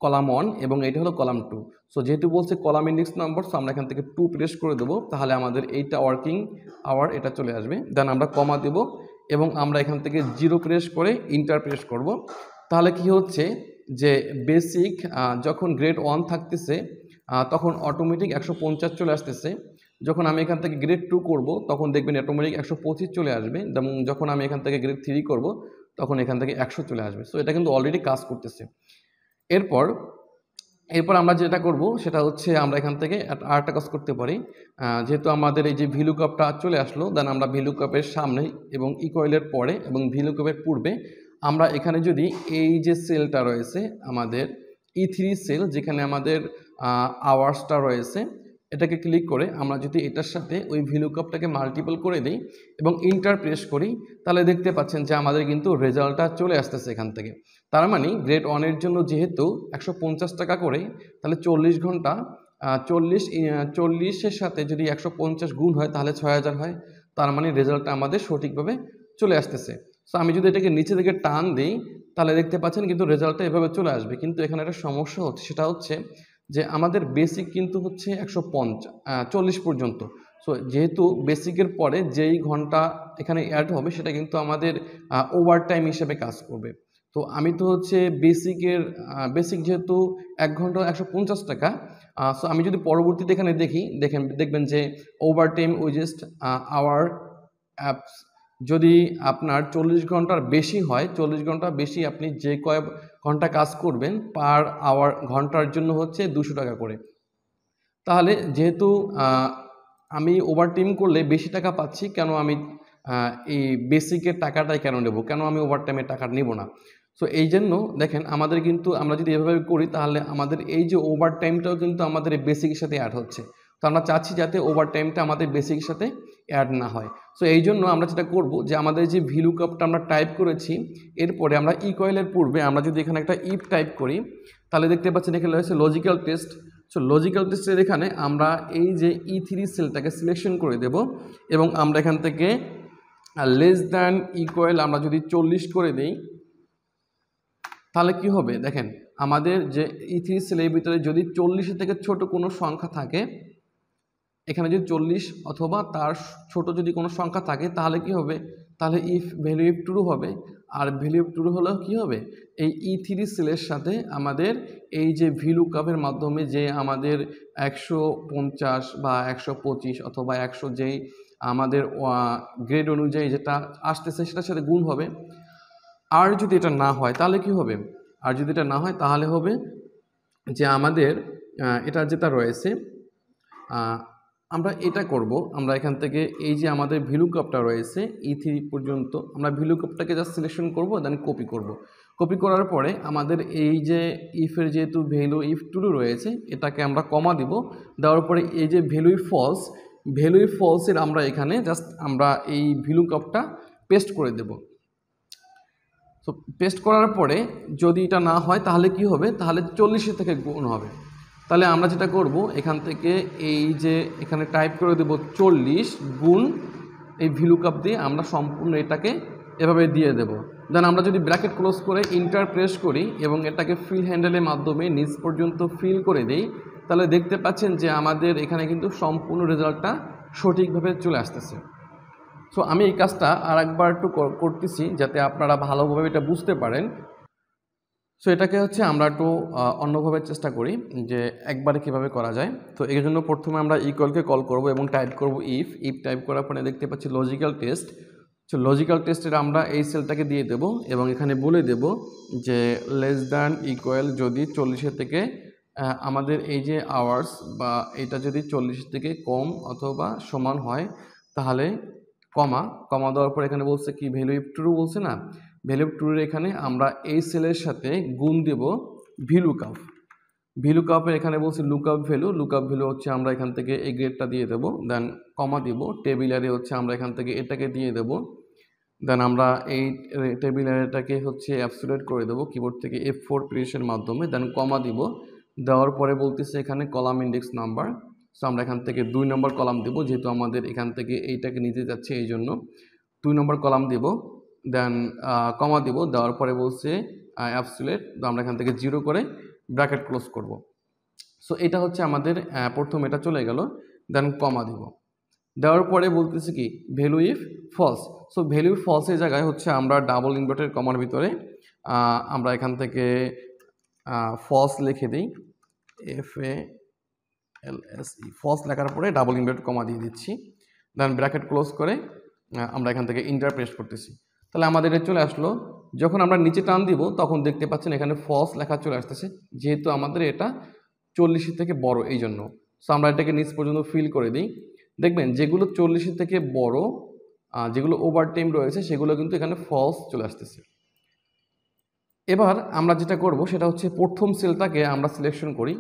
কলাম ওয়ান এবং এটা হলো কলাম টু সো যেহেতু বলছে কলাম ইন্ডেক্স নাম্বার সো আমরা এখান থেকে টু প্রেস করে দেবো তাহলে আমাদের এইটা ওয়ার্কিং আওয়ার এটা চলে আসবে দেন আমরা কমা দেব এবং আমরা এখান থেকে জিরো প্রেস করে ইন্টার প্রেস করব তাহলে কি হচ্ছে যে বেসিক যখন গ্রেড ওয়ান থাকতেছে তখন অটোমেটিক একশো পঞ্চাশ চলে আসতেছে যখন আমি এখান থেকে গ্রেড টু করব তখন দেখবেন অটোমেটিক একশো পঁচিশ চলে আসবে যেমন যখন আমি এখান থেকে গ্রেড থ্রি করব তখন এখান থেকে একশো চলে আসবে সো এটা কিন্তু অলরেডি কাজ করতেছে এরপর এরপর আমরা যেটা করব সেটা হচ্ছে আমরা এখান থেকে আরেকটা কাজ করতে পারি যেহেতু আমাদের এই যে ভিলু কাপটা চলে আসলো দেন আমরা ভিলু কাপের সামনে এবং ইকোয়েলের পরে এবং ভিলু কাপের পূর্বে আমরা এখানে যদি এই যে সেলটা রয়েছে আমাদের ই থ্রি সেল যেখানে আমাদের আওয়ার্সটা রয়েছে এটাকে ক্লিক করে আমরা যদি এটার সাথে ওই ভিলুকপটাকে মাল্টিপল করে দিই এবং ইন্টার প্রেস করি তাহলে দেখতে পাচ্ছেন যে আমাদের কিন্তু রেজাল্টটা চলে আসতেছে এখান থেকে তার মানে গ্রেড ওয়ানের জন্য যেহেতু একশো টাকা করে তাহলে চল্লিশ ঘন্টা চল্লিশ চল্লিশের সাথে যদি একশো গুণ হয় তাহলে ছয় হয় তার মানে রেজাল্টটা আমাদের সঠিকভাবে চলে আসতেছে সো আমি যদি এটাকে নিচে থেকে টান দিই তাহলে দেখতে পাচ্ছেন কিন্তু রেজাল্টটা এভাবে চলে আসবে কিন্তু এখানে একটা সমস্যা হচ্ছে সেটা হচ্ছে যে আমাদের বেসিক কিন্তু হচ্ছে একশো চল্লিশ পর্যন্ত সো যেহেতু বেসিকের পরে যেই ঘন্টা এখানে অ্যাড হবে সেটা কিন্তু আমাদের ওভার টাইম হিসেবে কাজ করবে তো আমি তো হচ্ছে বেসিকের বেসিক যেহেতু এক ঘন্টা একশো পঞ্চাশ টাকা সো আমি যদি পরবর্তীতে এখানে দেখি দেখেন দেখবেন যে overtime wages hour apps যদি আপনার চল্লিশ ঘন্টার বেশি হয় চল্লিশ ঘন্টা বেশি আপনি যে কয় ঘন্টা কাজ করবেন পার আওয়ার ঘন্টার জন্য হচ্ছে দুশো টাকা করে তাহলে যেহেতু আমি ওভার টিম করলে বেশি টাকা পাচ্ছি কেন আমি এই বেসিকের টাকাটাই কেন নেব কেন আমি ওভার টাইমের টাকা নেব না সো এই জন্য দেখেন আমাদের কিন্তু আমরা যদি এভাবে করি তাহলে আমাদের এই যে ওভার টাইমটাও কিন্তু আমাদের এই বেসিকের সাথে অ্যাড হচ্ছে তো আমরা চাচ্ছি যাতে ওভার টাইমটা আমাদের বেসিকের সাথে অ্যাড না হয় সো এই জন্য আমরা যেটা করব যে আমাদের যে ভিলু কাপটা আমরা টাইপ করেছি এরপরে আমরা ই কয়েলের পূর্বে আমরা যদি এখানে একটা ইফ টাইপ করি তাহলে দেখতে পাচ্ছেন এখানে রয়েছে লজিক্যাল টেস্ট সো লজিক্যাল টেস্টের এখানে আমরা এই যে ই থ্রি সেলটাকে সিলেকশন করে দেব এবং আমরা এখান থেকে লেস দ্যান ইকোয়াল আমরা যদি চল্লিশ করে দিই তাহলে কি হবে দেখেন আমাদের যে ই থ্রি সেলের ভিতরে যদি চল্লিশের থেকে ছোট কোনো সংখ্যা থাকে এখানে যদি চল্লিশ অথবা তার ছোট যদি কোনো সংখ্যা থাকে তাহলে কি হবে তাহলে ইফ ভ্যালু ইফ ট্রু হবে আর ভ্যালু ইফ ট্রু হলেও কী হবে এই ই থ্রি সেলের সাথে আমাদের এই যে ভিলু কাপের মাধ্যমে যে আমাদের একশো পঞ্চাশ বা একশো পঁচিশ অথবা একশো যেই আমাদের গ্রেড অনুযায়ী যেটা আসতেছে সেটার সাথে গুণ হবে আর যদি এটা না হয় তাহলে কি হবে আর যদি এটা না হয় তাহলে হবে যে আমাদের এটা যেটা রয়েছে আমরা এটা করব আমরা এখান থেকে এই যে আমাদের ভ্যালু কাপটা রয়েছে ই e থ্রি পর্যন্ত আমরা ভ্যালু কাপটাকে জাস্ট সিলেকশন করব দেন কপি করব কপি করার পরে আমাদের এই যে ইফের যেহেতু ভ্যালু ইফ টুলু রয়েছে এটাকে আমরা কমা দিব দেওয়ার পরে এই যে ভ্যালু ফলস ভ্যালু ফলসের আমরা এখানে জাস্ট আমরা এই ভ্যালু কাপটা পেস্ট করে দেব তো পেস্ট করার পরে যদি এটা না হয় তাহলে কি হবে তাহলে চল্লিশে থেকে গুণ হবে তাহলে আমরা যেটা করব এখান থেকে এই যে এখানে টাইপ করে দেব চল্লিশ গুণ এই ভিলু কাপ দিয়ে আমরা সম্পূর্ণ এটাকে এভাবে দিয়ে দেব দেন আমরা যদি ব্র্যাকেট ক্লোজ করে ইন্টার প্রেস করি এবং এটাকে ফিল হ্যান্ডেলের মাধ্যমে নিচ পর্যন্ত ফিল করে দিই তাহলে দেখতে পাচ্ছেন যে আমাদের এখানে কিন্তু সম্পূর্ণ রেজাল্টটা সঠিকভাবে চলে আসতেছে সো আমি এই কাজটা আর একবার একটু করতেছি যাতে আপনারা ভালোভাবে এটা বুঝতে পারেন সো এটাকে হচ্ছে আমরা একটু অন্যভাবে চেষ্টা করি যে একবারে কিভাবে করা যায় তো এর জন্য প্রথমে আমরা ইকুয়ালকে কল করব এবং টাইপ করব ইফ ইফ টাইপ করার পরে দেখতে পাচ্ছি লজিক্যাল টেস্ট সো লজিক্যাল টেস্টের আমরা এই সেলটাকে দিয়ে দেব এবং এখানে বলে দেব যে লেস দ্যান ইকোয়াল যদি চল্লিশের থেকে আমাদের এই যে আওয়ার্স বা এটা যদি চল্লিশ থেকে কম অথবা সমান হয় তাহলে কমা কমা দেওয়ার পর এখানে বলছে কি ভ্যালু ইফ ট্রু বলছে না ভ্যালু টুরের এখানে আমরা এই সেলের সাথে গুণ দেব ভিলু কাপের এখানে বলছি up value look up value হচ্ছে আমরা এখান থেকে এই গ্রেডটা দিয়ে দেবো দেন কমা দিব টেবিলারে হচ্ছে আমরা এখান থেকে এটাকে দিয়ে দেব দেন আমরা এই টেবিলারেটাকে হচ্ছে অ্যাপসুলেট করে দেবো কিবোর্ড থেকে এফ ফোর প্রেসের মাধ্যমে দেন কমা দিব দেওয়ার পরে বলতেছে এখানে কলাম ইন্ডেক্স নাম্বার সো আমরা এখান থেকে দুই নম্বর কলাম দিব যেহেতু আমাদের এখান থেকে এইটাকে নিতে যাচ্ছে এই জন্য দুই নম্বর কলাম দিব দেন কমা দিব দেওয়ার পরে বলছে অ্যাপসুলেট তো আমরা এখান থেকে জিরো করে ব্র্যাকেট ক্লোজ করব। সো এটা হচ্ছে আমাদের প্রথম এটা চলে গেল দেন কমা দিব দেওয়ার পরে বলতেছে কি value if false so value ফলসের জায়গায় হচ্ছে আমরা ডাবল ইনভার্টেড কমার ভিতরে আমরা এখান থেকে ফলস লিখে দিই F A L S E false লেখার পরে ডাবল ইনভার্টেড কমা দিয়ে দিচ্ছি দেন ব্র্যাকেট ক্লোজ করে আমরা এখান থেকে ইন্টারপ্রেস করতেছি তাহলে আমাদের এটা চলে আসলো যখন আমরা নিচে টান দিব তখন দেখতে পাচ্ছেন এখানে ফলস লেখা চলে আসতেছে যেহেতু আমাদের এটা চল্লিশের থেকে বড় এই জন্য সো আমরা এটাকে নিচ পর্যন্ত ফিল করে দিই দেখবেন যেগুলো চল্লিশের থেকে বড় যেগুলো ওভার টাইম রয়েছে সেগুলো কিন্তু এখানে ফলস চলে আসতেছে এবার আমরা যেটা করব সেটা হচ্ছে প্রথম সেলটাকে আমরা সিলেকশন করি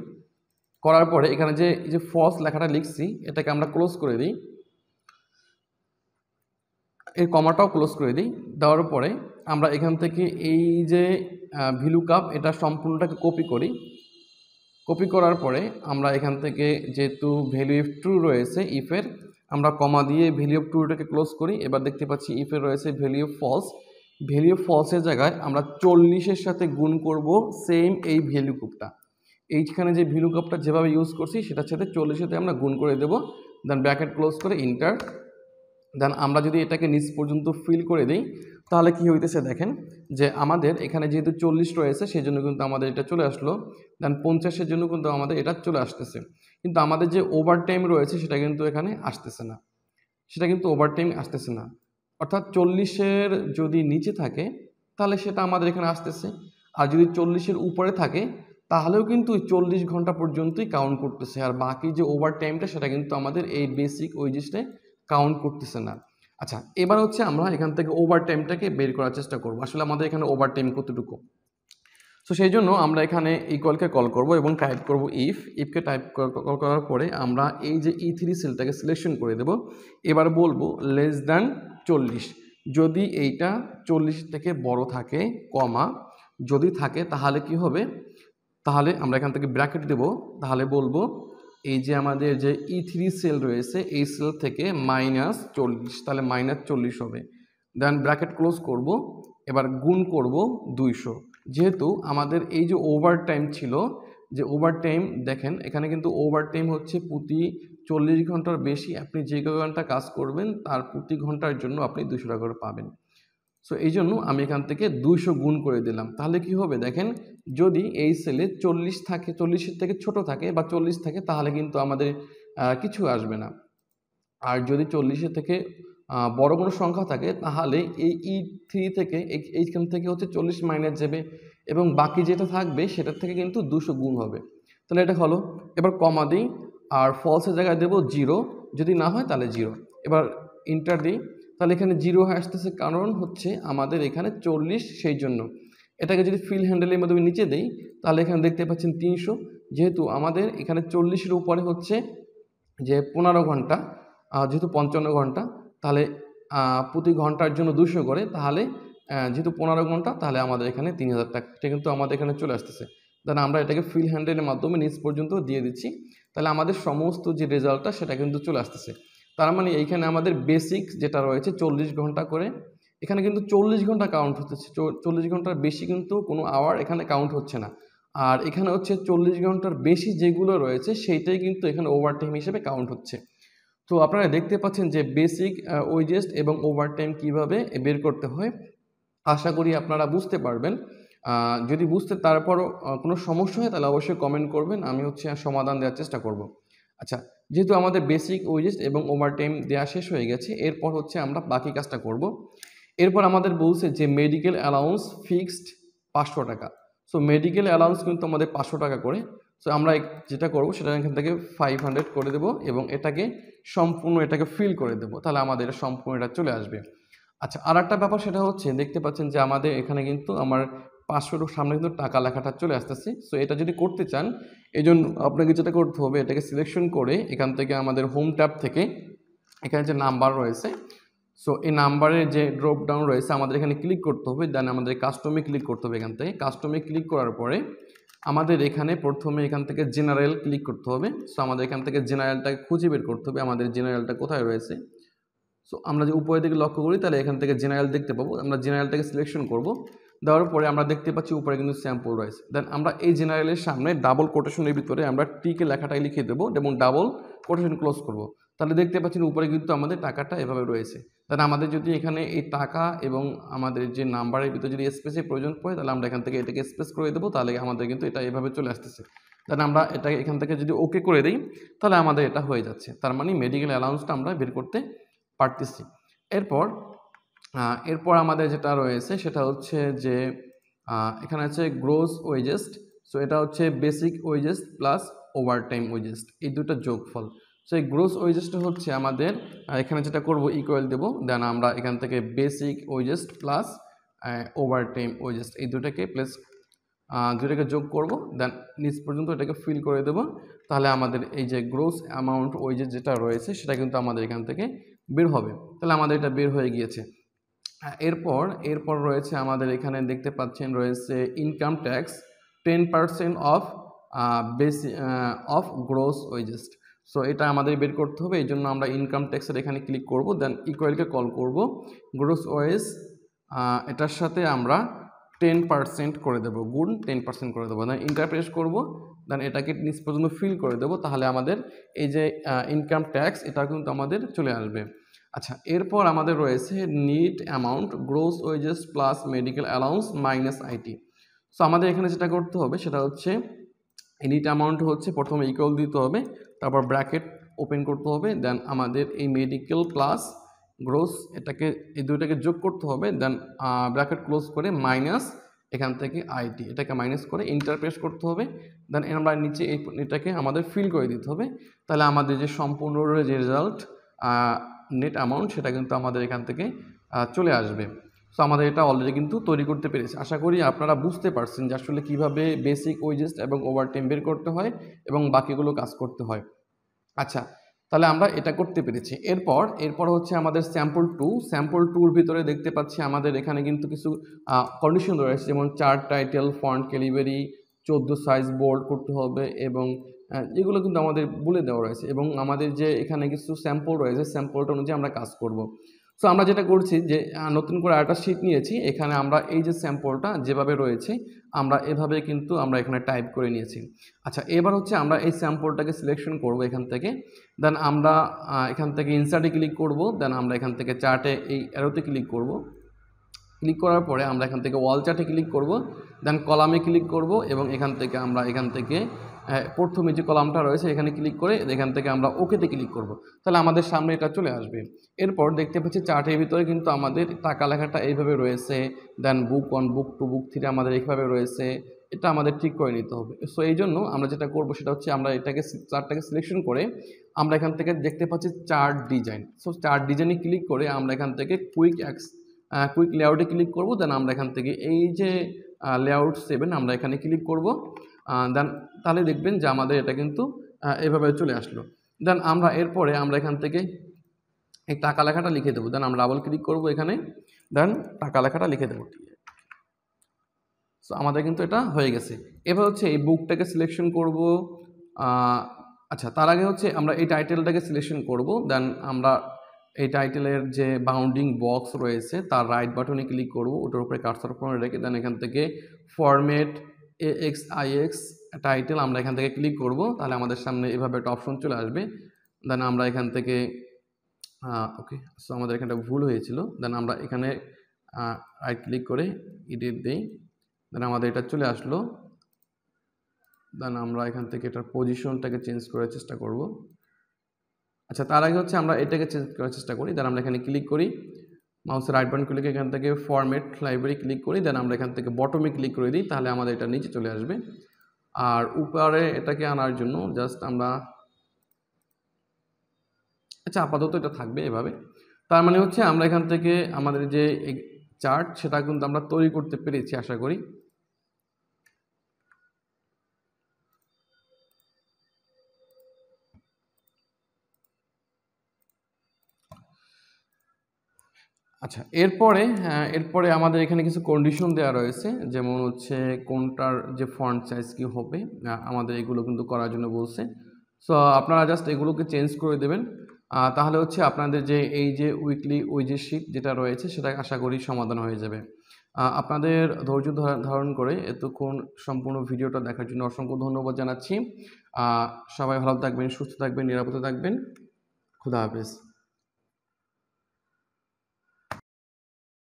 করার পরে এখানে যে যে ফলস লেখাটা লিখছি এটাকে আমরা ক্লোজ করে দিই এই কমাটাও ক্লোজ করে দিই দেওয়ার পরে আমরা এখান থেকে এই যে ভ্যালু কাপ এটা সম্পূর্ণটাকে কপি করি কপি করার পরে আমরা এখান থেকে যেহেতু ভ্যালু ইফ ট্রু রয়েছে ইফের আমরা কমা দিয়ে ভ্যালু অফ ট্রুটাকে ক্লোজ করি এবার দেখতে পাচ্ছি ইফের রয়েছে value of false value of ফলসের জায়গায় আমরা চল্লিশের সাথে গুণ করব সেম এই ভ্যালু কুপটা এইখানে যে ভ্যালু কাপটা যেভাবে ইউজ করছি সেটার সাথে চল্লিশ সাথে আমরা গুণ করে দেবো দেন ব্র্যাকেট ক্লোজ করে ইন্টার দেন আমরা যদি এটাকে নিচ পর্যন্ত ফিল করে দিই তাহলে কি হইতেছে দেখেন যে আমাদের এখানে যেহেতু চল্লিশ রয়েছে সেই জন্য কিন্তু আমাদের এটা চলে আসলো দেন পঞ্চাশের জন্য কিন্তু আমাদের এটা চলে আসতেছে কিন্তু আমাদের যে ওভার টাইম রয়েছে সেটা কিন্তু এখানে আসতেছে না সেটা কিন্তু ওভার টাইম আসতেছে না অর্থাৎ চল্লিশের যদি নিচে থাকে তাহলে সেটা আমাদের এখানে আসতেছে আর যদি চল্লিশের উপরে থাকে তাহলেও কিন্তু চল্লিশ ঘন্টা পর্যন্তই কাউন্ট করতেছে আর বাকি যে ওভার টাইমটা সেটা কিন্তু আমাদের এই বেসিক ওই ওয়েজেসটায় কাউন্ট করতেছে না আচ্ছা এবার হচ্ছে আমরা এখান থেকে ওভার টাইমটাকে বের করার চেষ্টা করবো আসলে আমাদের এখানে ওভার টাইম কতটুকু সো সেই জন্য আমরা এখানে ইকোয়ালকে কল করব এবং টাইপ করব ইফ ইফকে টাইপ কল করার পরে আমরা এই যে ই থ্রি সেলটাকে সিলেকশন করে দেব এবার বলবো লেস দ্যান চল্লিশ যদি এইটা চল্লিশ থেকে বড় থাকে কমা যদি থাকে তাহলে কি হবে তাহলে আমরা এখান থেকে ব্র্যাকেট দেব তাহলে বলবো এই যে আমাদের যে ই থ্রি সেল রয়েছে এই সেল থেকে মাইনাস চল্লিশ তাহলে মাইনাস চল্লিশ হবে দেন ব্র্যাকেট ক্লোজ করব এবার গুণ করব দুইশো যেহেতু আমাদের এই যে ওভার টাইম ছিল যে ওভার টাইম দেখেন এখানে কিন্তু ওভার টাইম হচ্ছে প্রতি চল্লিশ ঘন্টার বেশি আপনি যে ঘন্টা কাজ করবেন তার প্রতি ঘন্টার জন্য আপনি দুশো টাকা করে পাবেন সো এই জন্য আমি এখান থেকে দুইশো গুণ করে দিলাম তাহলে কি হবে দেখেন যদি এই সেলে চল্লিশ থাকে চল্লিশের থেকে ছোট থাকে বা চল্লিশ থাকে তাহলে কিন্তু আমাদের কিছু আসবে না আর যদি চল্লিশের থেকে বড় কোনো সংখ্যা থাকে তাহলে এই ই e থ্রি থেকে এইখান থেকে হচ্ছে চল্লিশ মাইনাস যাবে এবং বাকি যেটা থাকবে সেটার থেকে কিন্তু দুশো গুণ হবে তাহলে এটা হলো এবার কমা দিই আর ফলসের জায়গায় দেবো জিরো যদি না হয় তাহলে জিরো এবার ইন্টার দিই তাহলে এখানে জিরো হয়ে আসতেছে কারণ হচ্ছে আমাদের এখানে চল্লিশ সেই জন্য এটাকে যদি ফিল হ্যান্ডেলের মাধ্যমে নিচে দেই তাহলে এখানে দেখতে পাচ্ছেন তিনশো যেহেতু আমাদের এখানে চল্লিশের উপরে হচ্ছে যে পনেরো ঘন্টা যেহেতু পঞ্চান্ন ঘন্টা তাহলে প্রতি ঘন্টার জন্য দুশো করে তাহলে যেহেতু পনেরো ঘন্টা তাহলে আমাদের এখানে তিন হাজার টাকা এটা কিন্তু আমাদের এখানে চলে আসতেছে তাহলে আমরা এটাকে ফিল হ্যান্ডেলের মাধ্যমে নিচ পর্যন্ত দিয়ে দিচ্ছি তাহলে আমাদের সমস্ত যে রেজাল্টটা সেটা কিন্তু চলে আসতেছে তার মানে এইখানে আমাদের বেসিক যেটা রয়েছে চল্লিশ ঘন্টা করে এখানে কিন্তু চল্লিশ ঘন্টা কাউন্ট হচ্ছে চল্লিশ ঘন্টার বেশি কিন্তু কোনো আওয়ার এখানে কাউন্ট হচ্ছে না আর এখানে হচ্ছে চল্লিশ ঘন্টার বেশি যেগুলো রয়েছে সেইটাই কিন্তু এখানে ওভারটাইম হিসেবে কাউন্ট হচ্ছে তো আপনারা দেখতে পাচ্ছেন যে বেসিক ওয়েজেস্ট এবং ওভারটাইম কিভাবে বের করতে হয় আশা করি আপনারা বুঝতে পারবেন যদি বুঝতে তারপরও কোনো সমস্যা হয় তাহলে অবশ্যই কমেন্ট করবেন আমি হচ্ছে সমাধান দেওয়ার চেষ্টা করব আচ্ছা যেহেতু আমাদের বেসিক ওয়েজেস এবং টাইম দেওয়া শেষ হয়ে গেছে এরপর হচ্ছে আমরা বাকি কাজটা করব। এরপর আমাদের বলছে যে মেডিকেল অ্যালাউন্স ফিক্সড পাঁচশো টাকা সো মেডিকেল অ্যালাউন্স কিন্তু আমাদের পাঁচশো টাকা করে সো আমরা যেটা করব সেটা এখান থেকে ফাইভ হান্ড্রেড করে দেব এবং এটাকে সম্পূর্ণ এটাকে ফিল করে দেব তাহলে আমাদের এটা সম্পূর্ণ এটা চলে আসবে আচ্ছা আর একটা ব্যাপার সেটা হচ্ছে দেখতে পাচ্ছেন যে আমাদের এখানে কিন্তু আমার পাঁচশোর সামনে কিন্তু টাকা লেখাটা চলে আসতেছে সো এটা যদি করতে চান এই জন্য আপনাকে যেটা করতে হবে এটাকে সিলেকশন করে এখান থেকে আমাদের হোম ট্যাব থেকে এখানে যে নাম্বার রয়েছে সো এই নাম্বারের যে ড্রপ ডাউন রয়েছে আমাদের এখানে ক্লিক করতে হবে দেন আমাদের কাস্টমে ক্লিক করতে হবে এখান থেকে কাস্টমে ক্লিক করার পরে আমাদের এখানে প্রথমে এখান থেকে জেনারেল ক্লিক করতে হবে সো আমাদের এখান থেকে জেনারেলটাকে খুঁজে বের করতে হবে আমাদের জেনারেলটা কোথায় রয়েছে সো আমরা যে উপরের দিকে লক্ষ্য করি তাহলে এখান থেকে জেনারেল দেখতে পাবো আমরা জেনারেলটাকে সিলেকশন করবো দেওয়ার পরে আমরা দেখতে পাচ্ছি উপরে কিন্তু স্যাম্পল রয়েছে দেন আমরা এই জেনারেলের সামনে ডাবল কোটেশনের ভিতরে আমরা টিকে লেখাটাই লিখে দেবো এবং ডাবল কোটেশন ক্লোজ করব। তাহলে দেখতে পাচ্ছেন উপরে কিন্তু আমাদের টাকাটা এভাবে রয়েছে তাহলে আমাদের যদি এখানে এই টাকা এবং আমাদের যে নাম্বারের ভিতরে যদি স্পেসের প্রয়োজন পড়ে তাহলে আমরা এখান থেকে এটাকে স্পেস করে দেবো তাহলে আমাদের কিন্তু এটা এভাবে চলে আসতেছে তাহলে আমরা এটা এখান থেকে যদি ওকে করে দিই তাহলে আমাদের এটা হয়ে যাচ্ছে তার মানে মেডিকেল অ্যালাউন্সটা আমরা বের করতে পারতেছি এরপর এরপর আমাদের যেটা রয়েছে সেটা হচ্ছে যে এখানে আছে গ্রোস ওয়েজেস্ট সো এটা হচ্ছে basic wages plus overtime wages এই দুটো যোগফল সো এই গ্রোস ওয়েজেস্টটা হচ্ছে আমাদের এখানে যেটা করব ইকুয়াল দেব দেন আমরা এখান থেকে basic wages plus overtime wages এই দুটাকে প্লাস দুটাকে যোগ করব দেন নিচ পর্যন্ত এটাকে ফিল করে দেব তাহলে আমাদের এই যে গ্রোস অ্যামাউন্ট ওয়েজেস যেটা রয়েছে সেটা কিন্তু আমাদের এখান থেকে বের হবে তাহলে আমাদের এটা বের হয়ে গিয়েছে হ্যাঁ, এরপর এরপর রয়েছে আমাদের এখানে দেখতে পাচ্ছেন রয়েছে income tax ten percent of basic of gross wages so এটা আমাদের বের করতে হবে এই জন্য আমরা ইনকাম ট্যাক্সের এখানে ক্লিক করব দেন ইকোয়েলকে কল করব গ্রোস ওয়েজ এটার সাথে আমরা টেন পার্সেন্ট করে দেবো গুণ টেন পার্সেন্ট করে দেবো দেন ইন্টারপ্রেস প্রেস করবো দেন এটাকে নিচ পর্যন্ত ফিল করে দেবো তাহলে আমাদের এই যে ইনকাম ট্যাক্স এটা কিন্তু আমাদের চলে আসবে আচ্ছা এরপর আমাদের রয়েছে net amount gross wages plus medical allowance minus IT so আমাদের এখানে যেটা করতে হবে সেটা হচ্ছে নিট অ্যামাউন্ট হচ্ছে প্রথমে ইকুয়াল দিতে হবে তারপর ব্র্যাকেট ওপেন করতে হবে দেন আমাদের এই মেডিকেল প্লাস গ্রোস এটাকে এই দুইটাকে যোগ করতে হবে দেন ব্র্যাকেট ক্লোজ করে মাইনাস এখান থেকে আইটি এটাকে মাইনাস করে ইন্টারপ্রেস করতে হবে দেন আমরা নিচে এই এটাকে আমাদের ফিল করে দিতে হবে তাহলে আমাদের যে সম্পূর্ণ যে রেজাল্ট নেট অ্যামাউন্ট সেটা কিন্তু আমাদের এখান থেকে চলে আসবে সো আমাদের এটা অলরেডি কিন্তু তৈরি করতে পেরেছি আশা করি আপনারা বুঝতে পারছেন যে আসলে কীভাবে বেসিক ওয়েজেস্ট এবং ওভার টাইম বের করতে হয় এবং বাকিগুলো কাজ করতে হয় আচ্ছা তাহলে আমরা এটা করতে পেরেছি এরপর এরপর হচ্ছে আমাদের স্যাম্পল টু স্যাম্পল টুর ভিতরে দেখতে পাচ্ছি আমাদের এখানে কিন্তু কিছু কন্ডিশন রয়েছে যেমন চার্ট টাইটেল ফন্ট ক্যালিভারি চোদ্দো সাইজ বোল্ড করতে হবে এবং হ্যাঁ, এগুলো কিন্তু আমাদের বলে দেওয়া রয়েছে এবং আমাদের যে এখানে কিছু স্যাম্পল রয়েছে স্যাম্পলটা অনুযায়ী আমরা কাজ করব সো আমরা যেটা করছি যে নতুন করে আরেকটা শিট নিয়েছি এখানে আমরা এই যে স্যাম্পলটা যেভাবে রয়েছে আমরা এভাবে কিন্তু আমরা এখানে টাইপ করে নিয়েছি আচ্ছা এবার হচ্ছে আমরা এই স্যাম্পলটাকে সিলেকশন করব এখান থেকে দেন আমরা এখান থেকে ইনসার্টে ক্লিক করব দেন আমরা এখান থেকে চার্টে এই অ্যারোতে ক্লিক করব ক্লিক করার পরে আমরা এখান থেকে ওয়াল চার্টে ক্লিক করব দেন কলামে ক্লিক করব এবং এখান থেকে আমরা এখান থেকে হ্যাঁ, প্রথমে যে কলামটা রয়েছে এখানে ক্লিক করে এখান থেকে আমরা ওকেতে ক্লিক করব। তাহলে আমাদের সামনে এটা চলে আসবে এরপর দেখতে পাচ্ছি চার্টের ভিতরে কিন্তু আমাদের টাকা লেখাটা এইভাবে রয়েছে then book one book two book three আমাদের এইভাবে রয়েছে এটা আমাদের ঠিক করে নিতে হবে সো এই জন্য আমরা যেটা করব সেটা হচ্ছে আমরা এটাকে চার্টটাকে সিলেকশন করে আমরা এখান থেকে দেখতে পাচ্ছি চার্ট ডিজাইন সো চার্ট ডিজাইনে ক্লিক করে আমরা এখান থেকে কুইক অ্যাক্স কুইক লেআউটে ক্লিক করব দেন আমরা এখান থেকে এই যে লেআউট সেভেন আমরা এখানে ক্লিক করব দেন তাহলে দেখবেন যে আমাদের এটা কিন্তু এভাবে চলে আসলো দেন আমরা এরপরে আমরা এখান থেকে এই টাকা লেখাটা লিখে দেবো দেন আমরা ডাবল ক্লিক করব এখানে দেন টাকা লেখাটা লিখে দেবো সো আমাদের কিন্তু এটা হয়ে গেছে এবার হচ্ছে এই বুকটাকে সিলেকশন করব আচ্ছা তার আগে হচ্ছে আমরা এই টাইটেলটাকে সিলেকশন করব দেন আমরা এই টাইটেলের যে বাউন্ডিং বক্স রয়েছে তার রাইট বাটনে ক্লিক করব ওটার উপরে কাটসার ফর্মে রেখে দেন এখান থেকে format A X I X title আমরা এখান থেকে ক্লিক করব তাহলে আমাদের সামনে এভাবে একটা অপশন চলে আসবে দেন আমরা এখান থেকে ওকে সো আমাদের এখানটা ভুল হয়েছিল দেন আমরা এখানে রাইট ক্লিক করে ইডিট দিই দেন আমাদের এটা চলে আসলো দেন আমরা এখান থেকে এটার পজিশনটাকে চেঞ্জ করার চেষ্টা করব আচ্ছা তার আগে হচ্ছে আমরা এটাকে চেঞ্জ করার চেষ্টা করি দেন আমরা এখানে ক্লিক করি মাউসের রাইট বান ক্লিক এখান থেকে ফরম্যাট লাইব্রেরি ক্লিক করি দেন আমরা এখান থেকে বটমে ক্লিক করে দিই তাহলে আমাদের এটা নিচে চলে আসবে আর উপরে এটাকে আনার জন্য জাস্ট আমরা আচ্ছা আপাতত এটা থাকবে এভাবে তার মানে হচ্ছে আমরা এখান থেকে আমাদের যে চার্ট সেটা কিন্তু আমরা তৈরি করতে পেরেছি আশা করি আচ্ছা এরপরে এরপরে আমাদের এখানে কিছু কন্ডিশন দেওয়া রয়েছে যেমন হচ্ছে কোনটার যে ফন্ট সাইজ কী হবে আমাদের এগুলো কিন্তু করার জন্য বলছে সো আপনারা জাস্ট এগুলোকে চেঞ্জ করে দেবেন তাহলে হচ্ছে আপনাদের যে এই যে উইকলি ওই যে শিট যেটা রয়েছে সেটা আশা করি সমাধান হয়ে যাবে আপনাদের ধৈর্য ধারণ করে এতক্ষণ সম্পূর্ণ ভিডিওটা দেখার জন্য অসংখ্য ধন্যবাদ জানাচ্ছি সবাই ভালো থাকবেন সুস্থ থাকবেন নিরাপদে থাকবেন খুদা হাফেজ